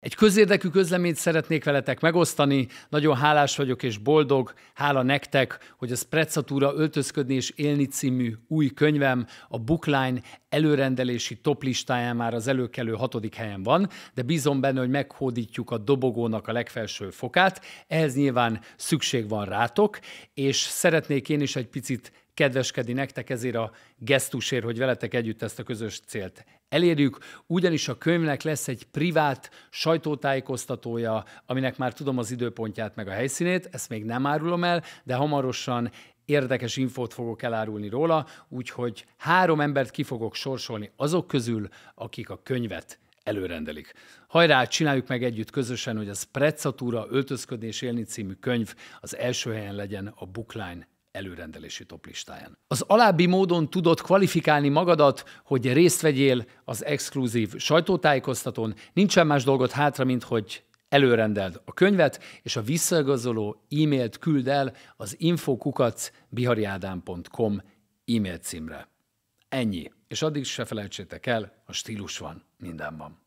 Egy közérdekű közleményt szeretnék veletek megosztani, nagyon hálás vagyok és boldog, hála nektek, hogy a Sprezzatura öltözködni és élni című új könyvem a Bookline előrendelési toplistáján már az előkelő hatodik helyen van, de bízom benne, hogy meghódítjuk a dobogónak a legfelső fokát, ehhez nyilván szükség van rátok, és szeretnék én is egy picit kedveskedni nektek ezért a gesztusért, hogy veletek együtt ezt a közös célt elérjük, ugyanis a könyvnek lesz egy privát sajtótájékoztatója, aminek már tudom az időpontját meg a helyszínét, ezt még nem árulom el, de hamarosan érdekes infót fogok elárulni róla, úgyhogy három embert ki fogok sorsolni azok közül, akik a könyvet előrendelik. Hajrá, csináljuk meg együtt közösen, hogy a Sprezzatura öltözködés élni című könyv az első helyen legyen a Bookline előrendelési toplistáján. Az alábbi módon tudod kvalifikálni magadat, hogy részt vegyél az exkluzív sajtótájékoztatón, nincsen más dolgot hátra, mint hogy előrendeld a könyvet, és a visszaigazoló e-mailt küld el az infokukacbihariádám.com e-mail címre. Ennyi. És addig se felejtsétek el, a stílus van mindenben.